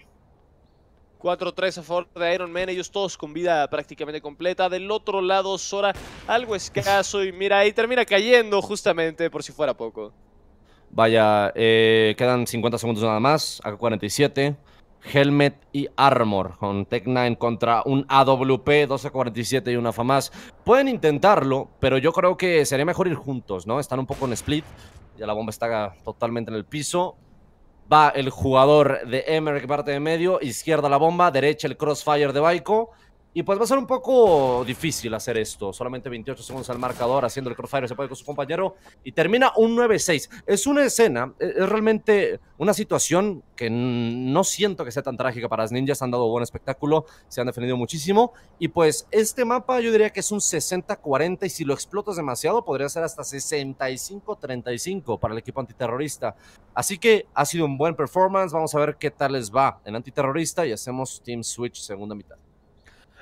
4-3 a favor de Iron Man, ellos todos con vida prácticamente completa. Del otro lado, Sora algo escaso y mira, ahí termina cayendo justamente por si fuera poco. Vaya, eh, quedan 50 segundos nada más. AK-47. Helmet y Armor con Tech 9 contra un AWP AK-47 y una FAMAS. Pueden intentarlo, pero yo creo que sería mejor ir juntos, ¿no? Están un poco en split. Ya la bomba está totalmente en el piso. Va el jugador de Emmerich parte de medio, izquierda la bomba, derecha el crossfire de Baiko. Y pues va a ser un poco difícil hacer esto. Solamente 28 segundos al marcador, haciendo el crossfire, se puede con su compañero. Y termina un 9-6. Es una escena, e-, es realmente una situación que no siento que sea tan trágica para las ninjas. Han dado buen espectáculo, se han defendido muchísimo. Y pues este mapa yo diría que es un 60-40. Y si lo explotas demasiado, podría ser hasta 65-35 para el equipo antiterrorista. Así que ha sido un buen performance. Vamos a ver qué tal les va en antiterrorista y hacemos Team Switch segunda mitad.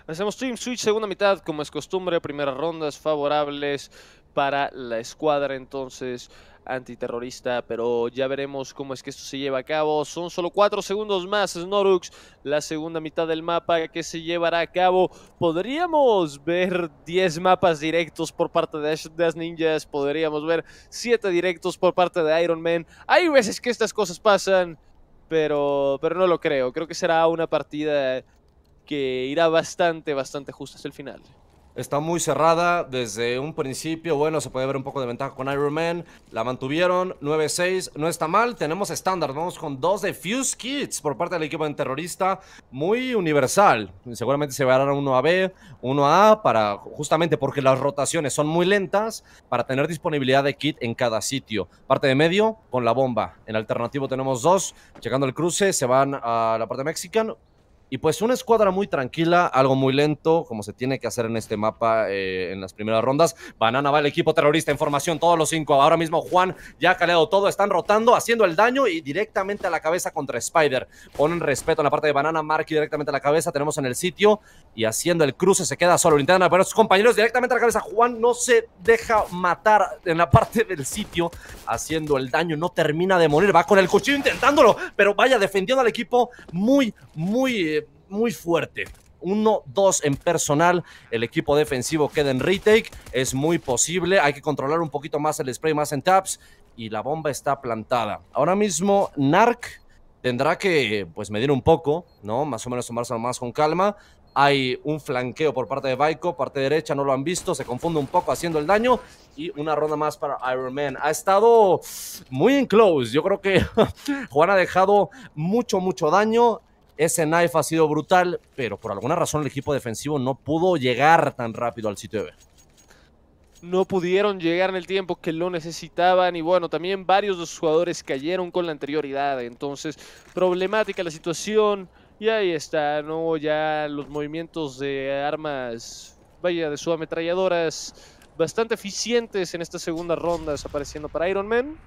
Hacemos Team Switch, segunda mitad, como es costumbre, primeras rondas favorables para la escuadra entonces antiterrorista, pero ya veremos cómo es que esto se lleva a cabo. Son solo cuatro segundos más, Snorux, la segunda mitad del mapa que se llevará a cabo. Podríamos ver 10 mapas directos por parte de Dash Ninjas, podríamos ver siete directos por parte de Iron Man. Hay veces que estas cosas pasan, pero, pero no lo creo. Creo que será una partida que irá bastante, bastante justo hasta el final. Está muy cerrada desde un principio. Bueno, se puede ver un poco de ventaja con Iron Man. La mantuvieron 9-6. No está mal. Tenemos estándar. Vamos con dos de Fuse Kits por parte del equipo de terrorista. Muy universal. Seguramente se va a dar uno a B, uno a A, para, justamente porque las rotaciones son muy lentas, para tener disponibilidad de kit en cada sitio. Parte de medio con la bomba. En alternativo tenemos dos. Checando el cruce, se van a la parte mexicana. Y pues una escuadra muy tranquila, algo muy lento, como se tiene que hacer en este mapa eh, en las primeras rondas. Banana va el equipo terrorista en formación, todos los cinco. Ahora mismo Juan ya ha caleado todo, están rotando, haciendo el daño y directamente a la cabeza contra Spider. Ponen respeto en la parte de Banana, Marky directamente a la cabeza, tenemos en el sitio y haciendo el cruce se queda solo. linterna pero sus compañeros directamente a la cabeza. Juan no se deja matar en la parte del sitio, haciendo el daño, no termina de morir, va con el cuchillo intentándolo, pero vaya defendiendo al equipo muy, muy... Eh, muy fuerte. 1-2 en personal. El equipo defensivo queda en retake. Es muy posible. Hay que controlar un poquito más el spray, más en taps. Y la bomba está plantada. Ahora mismo, Narc tendrá que pues medir un poco, ¿no? Más o menos tomárselo más con calma. Hay un flanqueo por parte de Baiko, parte derecha, no lo han visto, se confunde un poco haciendo el daño. Y una ronda más para Iron Man. Ha estado muy en close. Yo creo que Juan ha dejado mucho, mucho daño. Ese knife ha sido brutal, pero por alguna razón el equipo defensivo no pudo llegar tan rápido al sitio B. No pudieron llegar en el tiempo que lo necesitaban y bueno, también varios de los jugadores cayeron con la anterioridad, entonces problemática la situación y ahí está, ¿no? Ya los movimientos de armas, vaya, de subametralladoras bastante eficientes en esta segunda ronda desapareciendo para Iron Man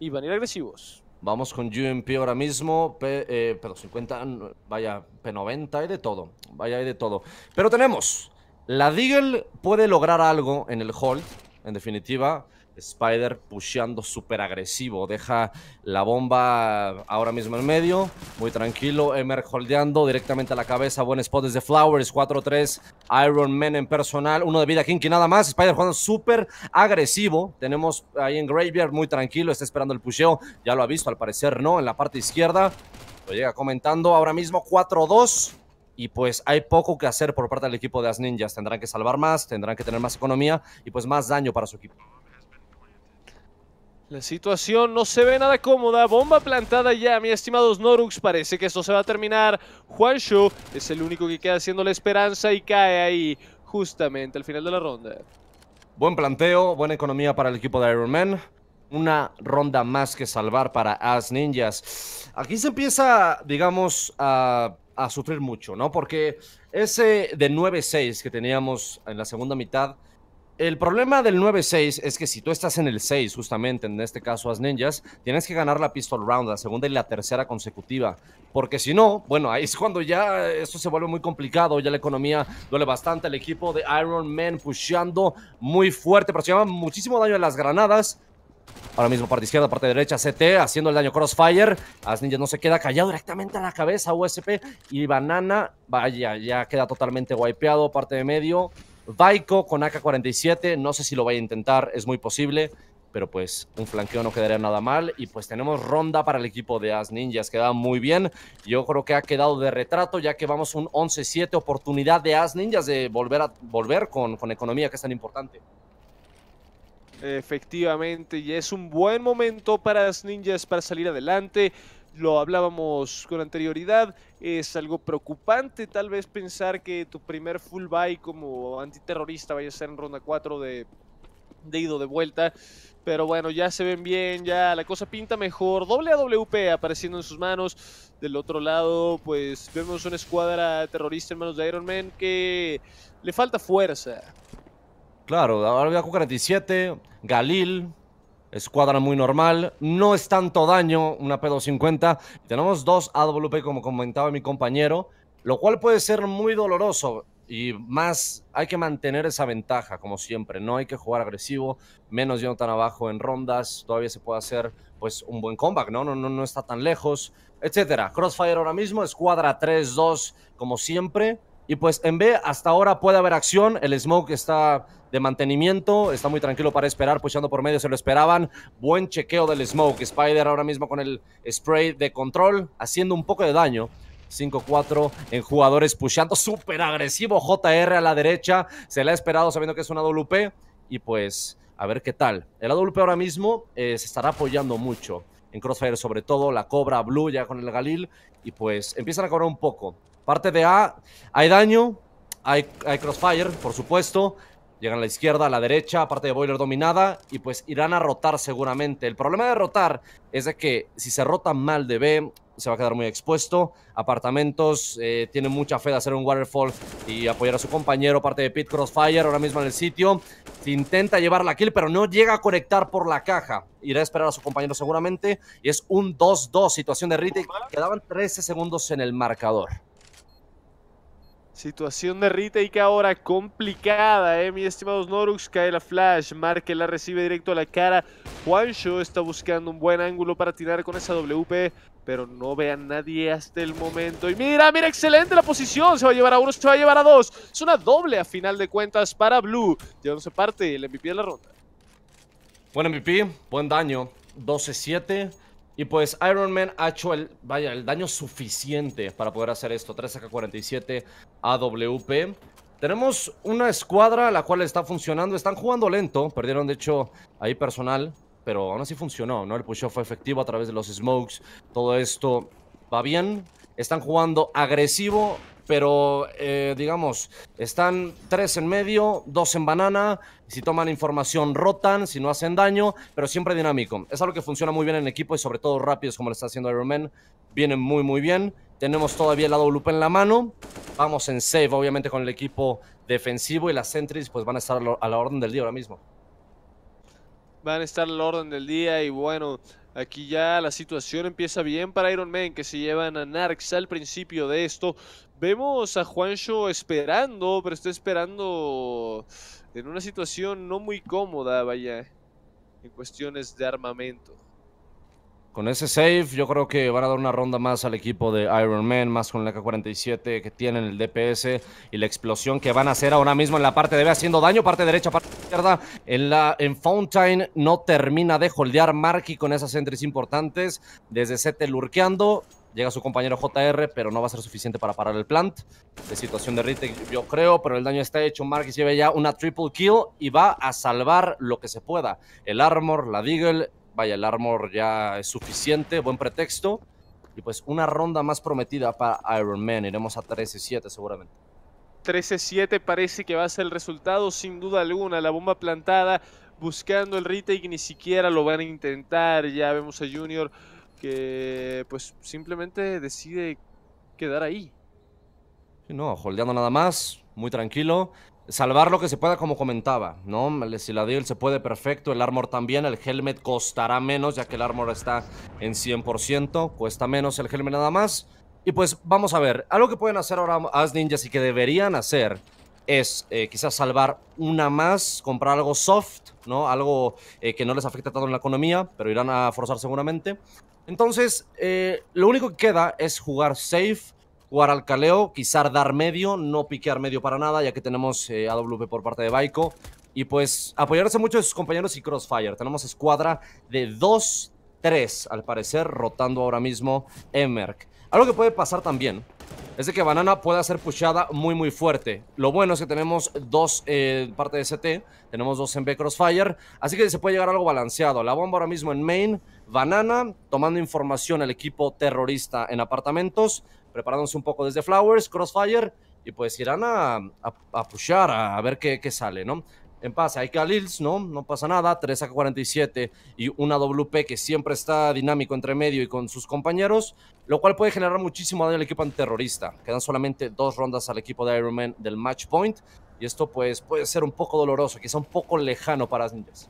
y van a ir agresivos. Vamos con UMP ahora mismo, P, eh, pero 50, vaya, P90, hay de todo, vaya, hay de todo. Pero tenemos, la Deagle puede lograr algo en el hall, en definitiva. Spider pusheando súper agresivo. Deja la bomba ahora mismo en medio. Muy tranquilo. Emer holdeando directamente a la cabeza. Buen spot desde Flowers. 4-3. Iron Man en personal. Uno de vida Kinky nada más. Spider jugando súper agresivo. Tenemos ahí en Graveyard muy tranquilo. Está esperando el pusheo. Ya lo ha visto al parecer, ¿no? En la parte izquierda. Lo llega comentando ahora mismo. 4-2 y pues hay poco que hacer por parte del equipo de las ninjas. Tendrán que salvar más, tendrán que tener más economía y pues más daño para su equipo. La situación no se ve nada cómoda. Bomba plantada ya, mi estimados Norux. Parece que esto se va a terminar. Juancho es el único que queda haciendo la esperanza y cae ahí justamente al final de la ronda. Buen planteo, buena economía para el equipo de Iron Man. Una ronda más que salvar para As Ninjas. Aquí se empieza, digamos, a, a sufrir mucho, ¿no? Porque ese de 9-6 que teníamos en la segunda mitad el problema del 9-6 es que si tú estás en el 6, justamente en este caso As Ninjas, tienes que ganar la pistol round, la segunda y la tercera consecutiva. Porque si no, bueno, ahí es cuando ya esto se vuelve muy complicado, ya la economía duele bastante. El equipo de Iron Man pusheando muy fuerte, pero se muchísimo daño a las granadas. Ahora mismo parte izquierda, parte derecha, CT, haciendo el daño Crossfire. As ninjas no se queda callado directamente a la cabeza, USP. Y Banana, vaya, ya queda totalmente wipeado, parte de medio. Baiko con AK-47, no sé si lo vaya a intentar, es muy posible, pero pues un flanqueo no quedaría nada mal. Y pues tenemos ronda para el equipo de As Ninjas, queda muy bien. Yo creo que ha quedado de retrato, ya que vamos un 11-7, oportunidad de As Ninjas de volver, a, volver con, economía, que es tan importante. Efectivamente, y es un buen momento para AS ninjas para salir adelante lo hablábamos con anterioridad, es algo preocupante tal vez pensar que tu primer full buy como antiterrorista vaya a ser en ronda 4 de, de ido de vuelta. Pero bueno, ya se ven bien, ya la cosa pinta mejor. Doble apareciendo en sus manos. Del otro lado, pues vemos una escuadra terrorista en manos de Iron Man que le falta fuerza. Claro, ahora voy a 47, Galil, escuadra muy normal, no es tanto daño una P250. Tenemos dos AWP, como comentaba mi compañero, lo cual puede ser muy doloroso. Y más, hay que mantener esa ventaja, como siempre. No hay que jugar agresivo, menos yendo tan abajo en rondas. Todavía se puede hacer pues un buen comeback, ¿no? No, no, no está tan lejos, etcétera. Crossfire ahora mismo, escuadra 3-2, como siempre. Y pues en B, hasta ahora puede haber acción. El smoke está de mantenimiento. Está muy tranquilo para esperar, puchando por medio, se lo esperaban. Buen chequeo del Smoke. Spider ahora mismo con el spray de control, haciendo un poco de daño. 5-4 en jugadores pushando. Súper agresivo JR a la derecha. Se le ha esperado sabiendo que es una WP. Y pues, a ver qué tal. El AWP ahora mismo eh, se estará apoyando mucho. En Crossfire sobre todo, la Cobra, Blue ya con el Galil. Y pues empiezan a cobrar un poco. Parte de A, hay daño, hay, hay Crossfire, por supuesto. Llegan a la izquierda, a la derecha, parte de Boiler dominada, y pues irán a rotar seguramente. El problema de rotar es de que si se rota mal de B, se va a quedar muy expuesto. Apartamentos eh, tiene mucha fe de hacer un waterfall y apoyar a su compañero, parte de Pit Crossfire, ahora mismo en el sitio. intenta llevar la kill, pero no llega a conectar por la caja. Irá a esperar a su compañero seguramente. Y es un 2-2, situación de Ritik. Quedaban 13 segundos en el marcador. Situación de Rita y que ahora complicada, eh, mi estimados Norux. Cae la flash, Marque la recibe directo a la cara. Juancho está buscando un buen ángulo para tirar con esa WP, pero no ve a nadie hasta el momento. Y mira, mira, excelente la posición. Se va a llevar a uno, se va a llevar a dos. Es una doble a final de cuentas para Blue. Llevándose parte el MVP de la ronda. Buen MVP, buen daño. 12-7. Y pues Iron Man ha hecho el, vaya, el daño suficiente para poder hacer esto. 3 AK-47 AWP. Tenemos una escuadra la cual está funcionando. Están jugando lento. Perdieron, de hecho, ahí personal. Pero aún así funcionó, ¿no? El push fue efectivo a través de los smokes. Todo esto va bien. Están jugando agresivo pero eh, digamos, están 3 en medio, 2 en banana, si toman información rotan, si no hacen daño, pero siempre dinámico. Es algo que funciona muy bien en equipo y sobre todo rápidos como lo está haciendo Iron Man. Vienen muy muy bien. Tenemos todavía el lado loop en la mano. Vamos en save obviamente con el equipo defensivo y las sentries pues van a estar a la orden del día ahora mismo. Van a estar a la orden del día y bueno, Aquí ya la situación empieza bien para Iron Man, que se llevan a Narx al principio de esto. Vemos a Juancho esperando, pero está esperando en una situación no muy cómoda, vaya, en cuestiones de armamento. Con ese save, yo creo que van a dar una ronda más al equipo de Iron Man, más con la AK-47 que tienen el DPS y la explosión que van a hacer ahora mismo en la parte de B, haciendo daño, parte derecha, parte izquierda. En, la, en Fountain no termina de holdear Marky con esas entries importantes. Desde sete lurqueando, Llega su compañero JR, pero no va a ser suficiente para parar el plant. De situación de Ritek, yo creo, pero el daño está hecho. Marquis lleva ya una triple kill y va a salvar lo que se pueda. El armor, la deagle, vaya, el armor ya es suficiente, buen pretexto. Y pues una ronda más prometida para Iron Man. Iremos a 13-7 seguramente. 13-7 parece que va a ser el resultado, sin duda alguna. La bomba plantada buscando el retake, ni siquiera lo van a intentar. Ya vemos a Junior que pues simplemente decide quedar ahí. no, holdeando nada más, muy tranquilo. Salvar lo que se pueda, como comentaba, ¿no? El deal se puede perfecto, el Armor también, el Helmet costará menos, ya que el Armor está en 100%, cuesta menos el Helmet nada más. Y pues vamos a ver, algo que pueden hacer ahora As Ninjas y que deberían hacer es eh, quizás salvar una más, comprar algo soft, ¿no? Algo eh, que no les afecta tanto en la economía, pero irán a forzar seguramente. Entonces, eh, lo único que queda es jugar safe, jugar al caleo, quizás dar medio, no piquear medio para nada, ya que tenemos eh, AWP por parte de Baiko. Y pues apoyarse mucho de sus compañeros y Crossfire. Tenemos escuadra de 2-3, al parecer, rotando ahora mismo merc Algo que puede pasar también es de que Banana pueda ser pushada muy muy fuerte. Lo bueno es que tenemos dos eh, parte de CT, tenemos dos en B Crossfire, así que se puede llegar algo balanceado. La bomba ahora mismo en main, Banana, tomando información al equipo terrorista en apartamentos, preparándose un poco desde Flowers, Crossfire, y pues irán a, a, a pushar, a, ver qué, qué, sale, ¿no? En paz, hay Khalils, ¿no? No pasa nada, 3 a 47 y una WP que siempre está dinámico entre medio y con sus compañeros, lo cual puede generar muchísimo daño al equipo antiterrorista. Quedan solamente dos rondas al equipo de Iron Man del match point, y esto pues puede ser un poco doloroso, quizá un poco lejano para las Ninjas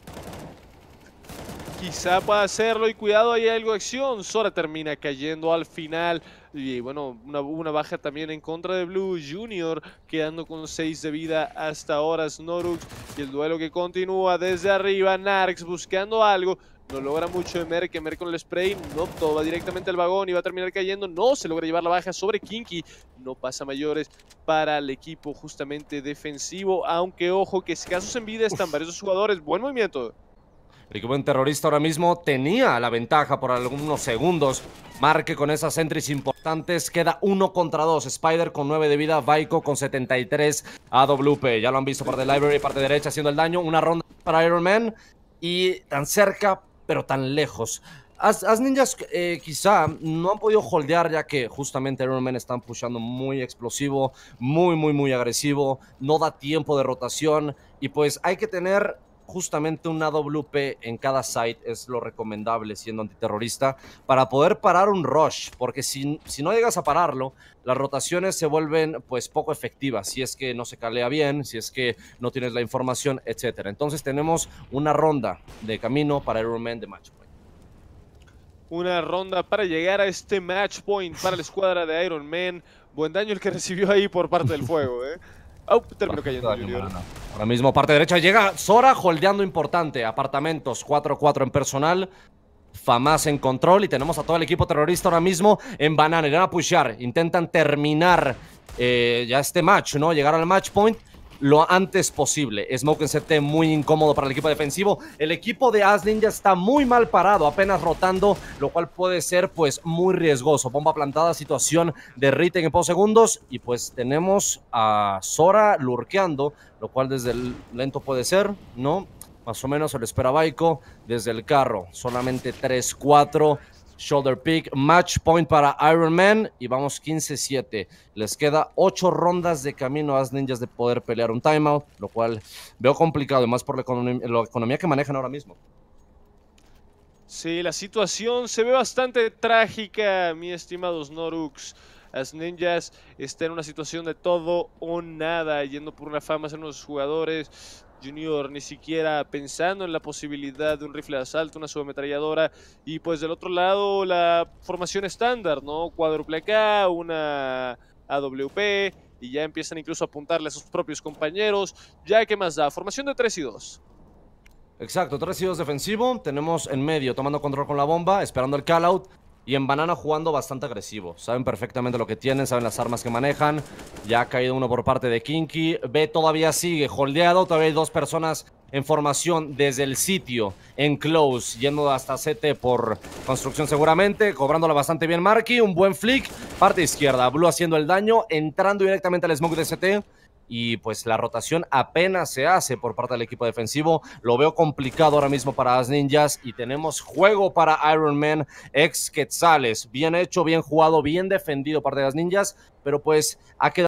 quizá pueda hacerlo y cuidado, hay algo de acción. Sora termina cayendo al final. Y bueno, una, baja también en contra de Blue Junior, quedando con 6 de vida hasta ahora Snorux. Y el duelo que continúa desde arriba, Narx buscando algo. No logra mucho de Merck, Merck con el spray, no todo, va directamente al vagón y va a terminar cayendo. No, se logra llevar la baja sobre Kinky, no pasa mayores para el equipo justamente defensivo. Aunque ojo que escasos en vida están varios jugadores, buen movimiento. El equipo terrorista ahora mismo tenía la ventaja por algunos segundos. Marque con esas entries importantes. Queda uno contra dos. Spider con 9 de vida. Vaiko con 73. AWP. Ya lo han visto parte de Library, parte derecha haciendo el daño. Una ronda para Iron Man. Y tan cerca, pero tan lejos. Las Ninjas eh, quizá no han podido holdear ya que justamente Iron Man están pushando muy explosivo, muy, muy, muy agresivo, no da tiempo de rotación y pues hay que tener justamente una WP en cada site es lo recomendable siendo antiterrorista para poder parar un rush, porque si, si no llegas a pararlo, las rotaciones se vuelven pues poco efectivas, si es que no se calea bien, si es que no tienes la información, etc. Entonces tenemos una ronda de camino para Iron Man de Match Una ronda para llegar a este Match Point para la escuadra de Iron Man. Buen daño el que recibió ahí por parte del fuego, ¿eh? Ahora mismo parte derecha llega Sora holdeando importante. Apartamentos 4-4 en personal. Famas en control y tenemos a todo el equipo terrorista ahora mismo en banana. Irán a pushar. Intentan terminar eh, ya este match, ¿no? Llegar al match point lo antes posible. Smoke CT muy incómodo para el equipo defensivo. El equipo de Aslin ya está muy mal parado, apenas rotando, lo cual puede ser pues muy riesgoso. Bomba plantada, situación de Riten en pocos segundos y pues tenemos a Sora lurqueando, lo cual desde el lento puede ser, ¿no? Más o menos se lo espera Baiko desde el carro. Solamente 3-4. Shoulder Pick, Match Point para Iron Man y vamos 15-7. Les queda 8 rondas de camino a las ninjas de poder pelear un timeout, lo cual veo complicado, y más por la, economía que manejan ahora mismo. Sí, la situación se ve bastante trágica, mi estimados Snorux. Las ninjas están en una situación de todo o nada, yendo por una fama, ser unos jugadores Junior ni siquiera pensando en la posibilidad de un rifle de asalto, una subametralladora. Y pues del otro lado la formación estándar, ¿no? Cuádruple K, una AWP. Y ya empiezan incluso a apuntarle a sus propios compañeros. Ya que más da, formación de 3 y 2. Exacto, 3 y 2 defensivo. Tenemos en medio tomando control con la bomba, esperando el callout. Y en banana jugando bastante agresivo. Saben perfectamente lo que tienen, saben las armas que manejan. Ya ha caído uno por parte de Kinky. B todavía sigue holdeado. Todavía hay dos personas en formación desde el sitio, en close, yendo hasta CT por construcción seguramente, cobrándola bastante bien Marky, un buen flick, parte izquierda, Blue haciendo el daño, entrando directamente al smoke de CT, y pues la rotación apenas se hace por parte del equipo defensivo. Lo veo complicado ahora mismo para las ninjas y tenemos juego para Iron Man ex Quetzales. Bien hecho, bien jugado, bien defendido por parte de las ninjas, pero pues ha quedado